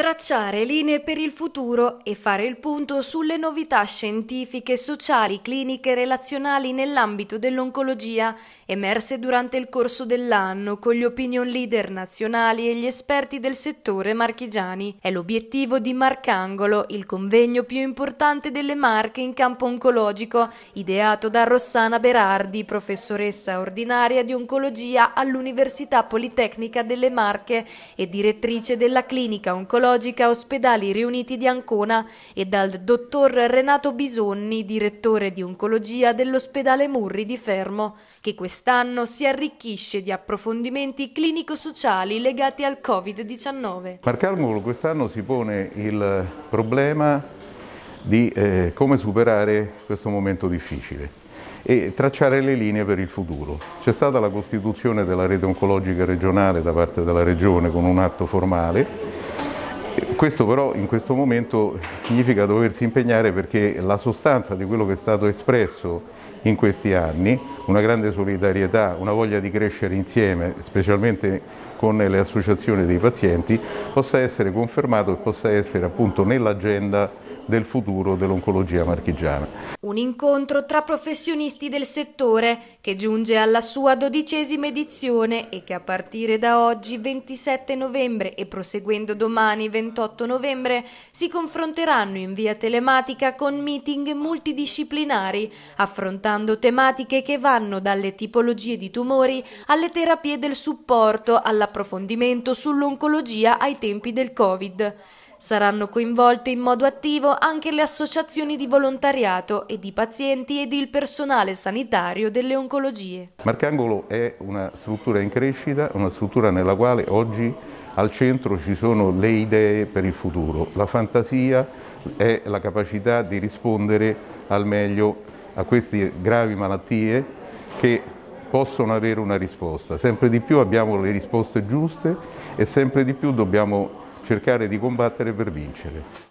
tracciare linee per il futuro e fare il punto sulle novità scientifiche, sociali, cliniche e relazionali nell'ambito dell'oncologia emerse durante il corso dell'anno con gli opinion leader nazionali e gli esperti del settore marchigiani. È l'obiettivo di Marcangolo, il convegno più importante delle Marche in campo oncologico, ideato da Rossana Berardi, professoressa ordinaria di oncologia all'Università Politecnica delle Marche e direttrice della clinica oncologica Oncologica Ospedali Riuniti di Ancona e dal dottor Renato Bisogni, direttore di oncologia dell'ospedale Murri di Fermo, che quest'anno si arricchisce di approfondimenti clinico-sociali legati al Covid-19. Marcarmolo quest'anno si pone il problema di eh, come superare questo momento difficile e tracciare le linee per il futuro. C'è stata la costituzione della rete oncologica regionale da parte della Regione con un atto formale questo però in questo momento significa doversi impegnare perché la sostanza di quello che è stato espresso in questi anni, una grande solidarietà, una voglia di crescere insieme, specialmente con le associazioni dei pazienti, possa essere confermato e possa essere appunto nell'agenda del futuro dell'oncologia marchigiana. Un incontro tra professionisti del settore che giunge alla sua dodicesima edizione e che a partire da oggi 27 novembre e proseguendo domani 28 novembre si confronteranno in via telematica con meeting multidisciplinari affrontando tematiche che vanno dalle tipologie di tumori alle terapie del supporto all'approfondimento sull'oncologia ai tempi del Covid. Saranno coinvolte in modo attivo anche le associazioni di volontariato e di pazienti ed il personale sanitario delle oncologie. Marcangolo è una struttura in crescita, una struttura nella quale oggi al centro ci sono le idee per il futuro. La fantasia è la capacità di rispondere al meglio a queste gravi malattie che possono avere una risposta. Sempre di più abbiamo le risposte giuste e sempre di più dobbiamo cercare di combattere per vincere.